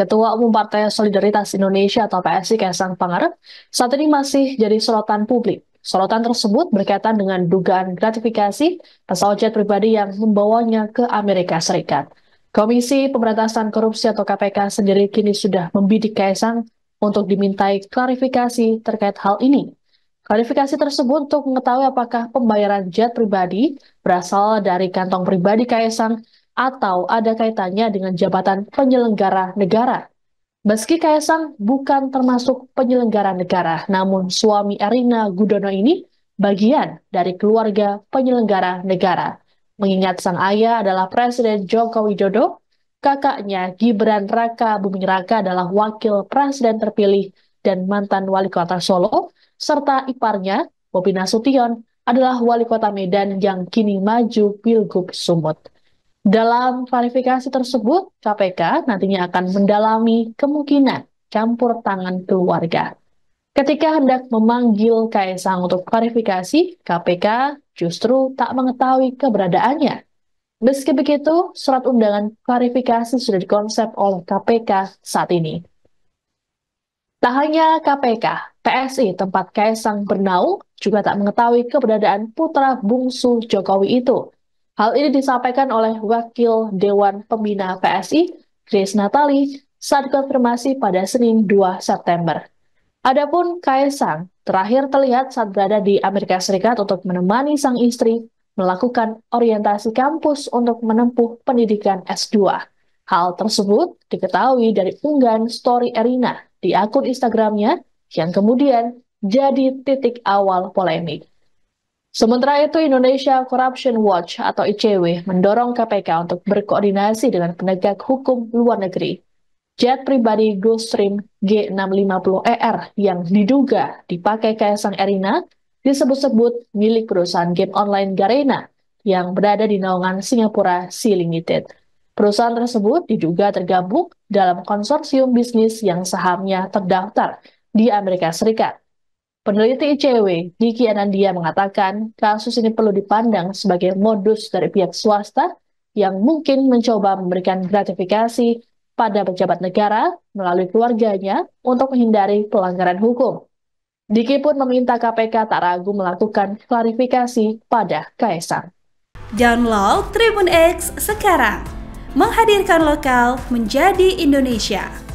Ketua Umum Partai Solidaritas Indonesia atau PSI Kaisang Pangarep saat ini masih jadi sorotan publik. Sorotan tersebut berkaitan dengan dugaan gratifikasi pesawat jet pribadi yang membawanya ke Amerika Serikat. Komisi Pemberantasan Korupsi atau KPK sendiri kini sudah membidik Kaisang untuk dimintai klarifikasi terkait hal ini. Klarifikasi tersebut untuk mengetahui apakah pembayaran jet pribadi berasal dari kantong pribadi Kaisang atau ada kaitannya dengan jabatan penyelenggara negara. Meski Kaisang bukan termasuk penyelenggara negara, namun suami Erina Gudono ini bagian dari keluarga penyelenggara negara. Mengingat sang ayah adalah Presiden Joko Widodo, kakaknya Gibran Raka Buming Raka adalah wakil presiden terpilih dan mantan wali kota Solo, serta iparnya Bobi Nasution adalah wali kota Medan yang kini maju Pilgub Sumut. Dalam klarifikasi tersebut, KPK nantinya akan mendalami kemungkinan campur tangan keluarga. Ketika hendak memanggil Kaisang untuk klarifikasi, KPK justru tak mengetahui keberadaannya. Meski begitu, surat undangan klarifikasi sudah dikonsep oleh KPK saat ini. Tak hanya KPK, PSI tempat Kaisang bernaung juga tak mengetahui keberadaan putra bungsu Jokowi itu. Hal ini disampaikan oleh Wakil Dewan Pembina PSI, Grace Natali, saat konfirmasi pada Senin 2 September. Adapun Kaisang, terakhir terlihat saat berada di Amerika Serikat untuk menemani sang istri melakukan orientasi kampus untuk menempuh pendidikan S2. Hal tersebut diketahui dari unggahan story Erina di akun Instagramnya yang kemudian jadi titik awal polemik. Sementara itu, Indonesia Corruption Watch atau ICW mendorong KPK untuk berkoordinasi dengan penegak hukum luar negeri. Jet pribadi Gulfstream G650ER e yang diduga dipakai Kaisang Erina disebut-sebut milik perusahaan game online Garena yang berada di naungan Singapura Sea Limited. Perusahaan tersebut diduga tergabung dalam konsorsium bisnis yang sahamnya terdaftar di Amerika Serikat. Peneliti ICW, Diki Anandia mengatakan kasus ini perlu dipandang sebagai modus dari pihak swasta yang mungkin mencoba memberikan gratifikasi pada pejabat negara melalui keluarganya untuk menghindari pelanggaran hukum. Diki pun meminta KPK tak ragu melakukan klarifikasi pada Kaisang. Download Tribun X sekarang, menghadirkan lokal menjadi Indonesia.